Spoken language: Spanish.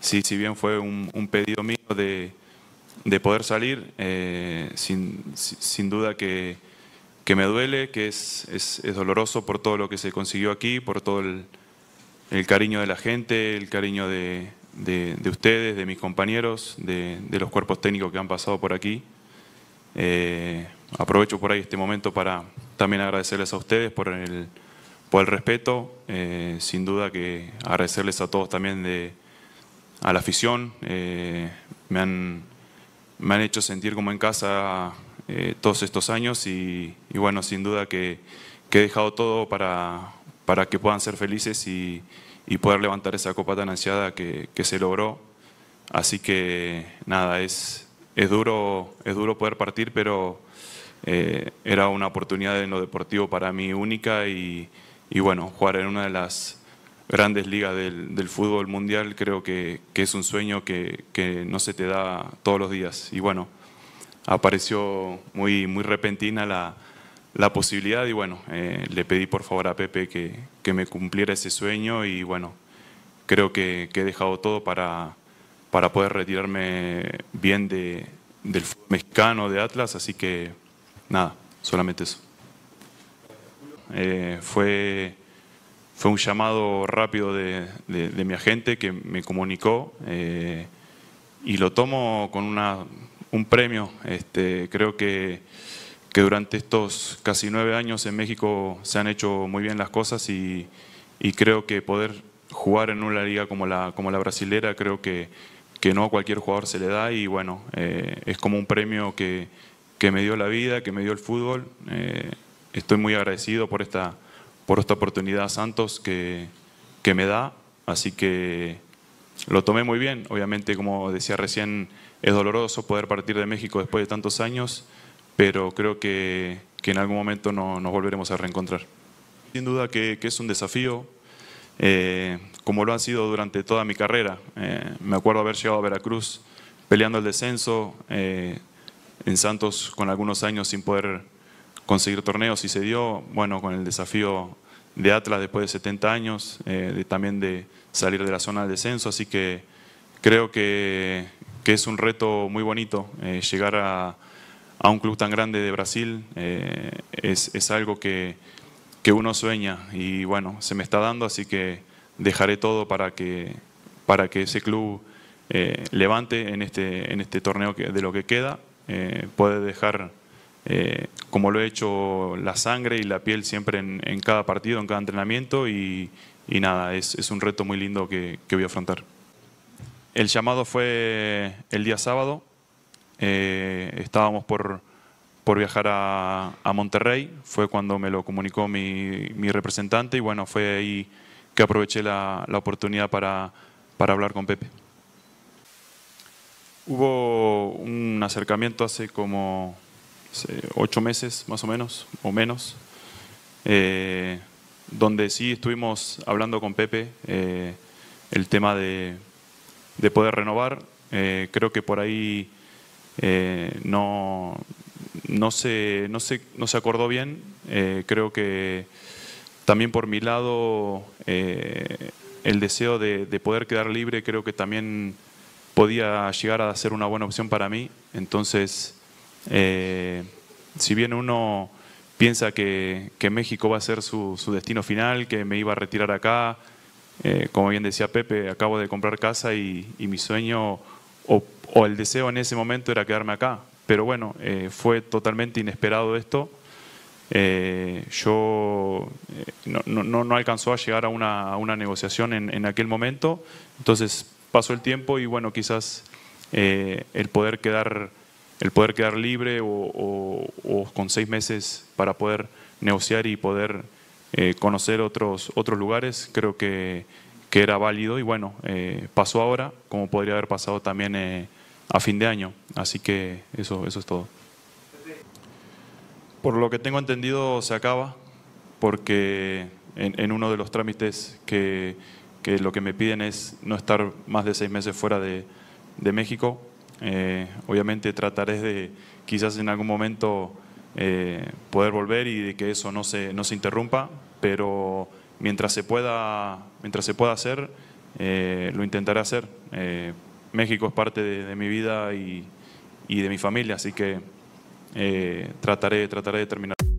Sí, si bien fue un, pedido mío de, poder salir, eh, sin, duda que, me duele, que es, doloroso por todo lo que se consiguió aquí, por todo el, cariño de la gente, el cariño de, ustedes, de mis compañeros, de, los cuerpos técnicos que han pasado por aquí. Eh, aprovecho por ahí este momento para también agradecerles a ustedes por el, por el respeto, eh, sin duda que agradecerles a todos también de a la afición. Eh, me, han, hecho sentir como en casa eh, todos estos años y, bueno, sin duda que, he dejado todo para, para que puedan ser felices y, poder levantar esa copa tan ansiada que, se logró. Así que nada, es, es, duro, es duro poder partir, pero eh, era una oportunidad en lo deportivo para mí única y bueno, jugar en una de las grandes ligas del, fútbol mundial, creo que, es un sueño que, no se te da todos los días. Y bueno, apareció muy, muy repentina la, posibilidad y bueno, eh, le pedí por favor a Pepe que, me cumpliera ese sueño y bueno, creo que, he dejado todo para, poder retirarme bien del fútbol mexicano, de Atlas, así que nada, solamente eso. Eh, fue fue un llamado rápido de, mi agente que me comunicó eh, y lo tomo con una, un premio. Este, creo que, que, durante estos casi nueve años en México se han hecho muy bien las cosas y, creo que poder jugar en una liga como la, como la brasilera creo que, no a cualquier jugador se le da y bueno, eh, es como un premio que, me dio la vida, que me dio el fútbol. Eh, estoy muy agradecido por esta por esta oportunidad Santos que, que me da. Así que lo tomé muy bien. Obviamente, como decía recién, es doloroso poder partir de México después de tantos años, pero creo que, que en algún momento no, nos volveremos a reencontrar. Sin duda que, es un desafío, eh, como lo ha sido durante toda mi carrera. Eh, me acuerdo haber llegado a Veracruz peleando el descenso, eh, en Santos con algunos años sin poder conseguir torneos y se dio, bueno, con el desafío de Atlas después de 70 años, eh, también de salir de la zona de descenso, así que creo que, es un reto muy bonito eh, llegar a, un club tan grande de Brasil, eh, es, algo que, uno sueña y bueno, se me está dando, así que dejaré todo para que, para que ese club levante en este, en este torneo de lo que queda, puede dejar eh, como lo he hecho la sangre y la piel siempre en, cada partido, en cada entrenamiento y, nada, es, un reto muy lindo que, voy a afrontar. El llamado fue el día sábado, eh, estábamos por, viajar a, Monterrey, fue cuando me lo comunicó mi, representante y bueno, fue ahí que aproveché la, la oportunidad para, para hablar con Pepe. Hubo un acercamiento hace como ocho meses más o menos, o menos, eh, donde sí estuvimos hablando con Pepe eh, el tema de, poder renovar. Eh, creo que por ahí no, no, se, no, se, no se acordó bien. creo que también por mi lado el deseo de, de poder quedar libre creo que también podía llegar a ser una buena opción para mí. Entonces eh, si bien uno piensa que, México va a ser su, destino final, que me iba a retirar acá, eh, como bien decía Pepe, acabo de comprar casa y, mi sueño o, el deseo en ese momento era quedarme acá. Pero bueno, eh, fue totalmente inesperado esto. yo no, alcanzó a llegar a una, negociación en, en, aquel momento. Entonces pasó el tiempo y bueno, quizás el poder quedar el poder quedar libre o, con seis meses para poder negociar y poder eh, conocer otros, otros lugares, creo que, era válido y bueno, eh, pasó ahora, como podría haber pasado también eh, a fin de año. Así que eso, eso es todo. Por lo que tengo entendido, se acaba, porque en, uno de los trámites que, lo que me piden es no estar más de seis meses fuera de, de México, eh, obviamente trataré de quizás en algún momento eh, poder volver y de que eso no se, no se interrumpa, pero mientras se pueda, mientras se pueda hacer, eh, lo intentaré hacer. México es parte de, mi vida y, de mi familia, así que trataré, trataré de terminar.